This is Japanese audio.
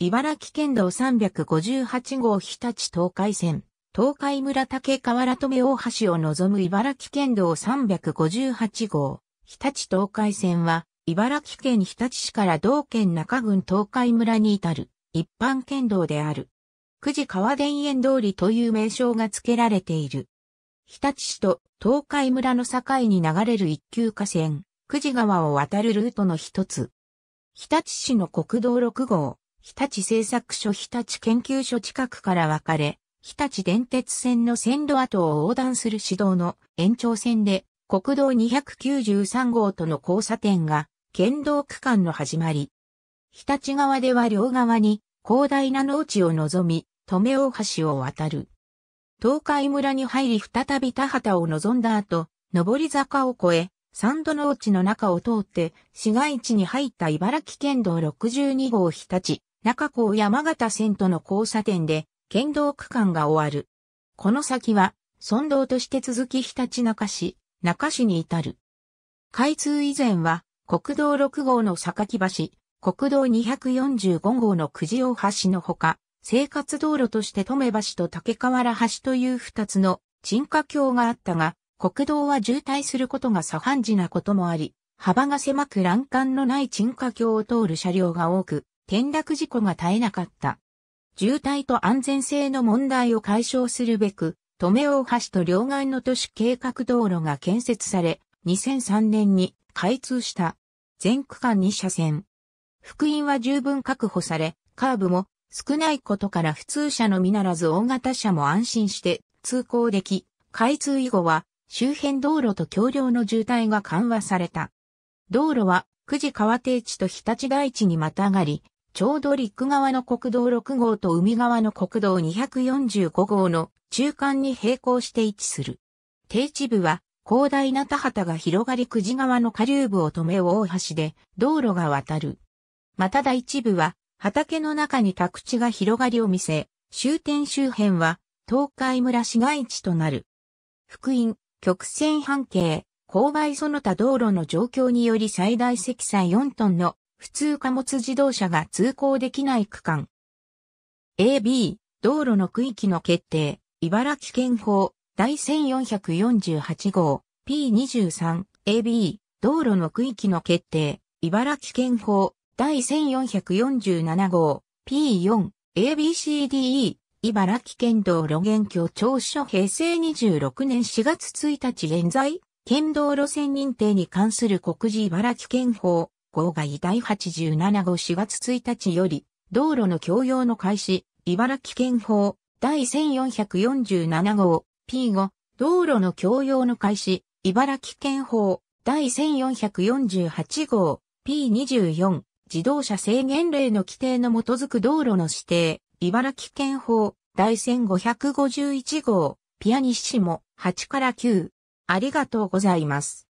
茨城県道358号日立東海線、東海村竹河原留大橋を望む茨城県道358号、日立東海線は、茨城県日立市から同県中郡東海村に至る一般県道である。久慈川田園通りという名称が付けられている。日立市と東海村の境に流れる一級河川、久慈川を渡るルートの一つ。日立市の国道6号、日立製作所日立研究所近くから分かれ、日立電鉄線の線路跡を横断する市道の延長線で、国道293号との交差点が、県道区間の始まり。日立側では両側に、広大な農地を望み、留大橋を渡る。東海村に入り再び田畑を望んだ後、上り坂を越え、三度農地の中を通って、市街地に入った茨城県道62号日立、中港山形線との交差点で、県道区間が終わる。この先は、村道として続きひたちなか市、中市に至る。開通以前は、国道6号の榊橋、国道245号の九条橋のほか、生活道路として留橋と竹河原橋という二つの沈下橋があったが、国道は渋滞することが左半時なこともあり、幅が狭く欄干のない沈下橋を通る車両が多く、転落事故が絶えなかった。渋滞と安全性の問題を解消するべく、留め大橋と両岸の都市計画道路が建設され、2003年に開通した。全区間2車線。福音は十分確保され、カーブも少ないことから普通車のみならず大型車も安心して通行でき、開通以後は周辺道路と橋梁の渋滞が緩和された。道路は久慈川低地と日立台地にまたがり、ちょうど陸側の国道6号と海側の国道245号の中間に並行して位置する。低地部は広大な田畑が広がり久慈川の下流部を止め大橋で道路が渡る。また第一部は畑の中に宅地が広がりを見せ、終点周辺は東海村市街地となる。福音、曲線半径、勾配その他道路の状況により最大積載4トンの普通貨物自動車が通行できない区間。AB、道路の区域の決定、茨城県法、第1448号、P23、AB、道路の区域の決定、茨城県法、第1447号、P4、ABCDE、茨城県道路現況調書平成26年4月1日現在、県道路線認定に関する告示茨城県法、号外第87号4月1日より、道路の共用の開始、茨城県法第1447号 P5 道路の共用の開始、茨城県法第1448号 P24 自動車制限令の規定の基づく道路の指定、茨城県法第1551号ピアニッシモ8から9ありがとうございます。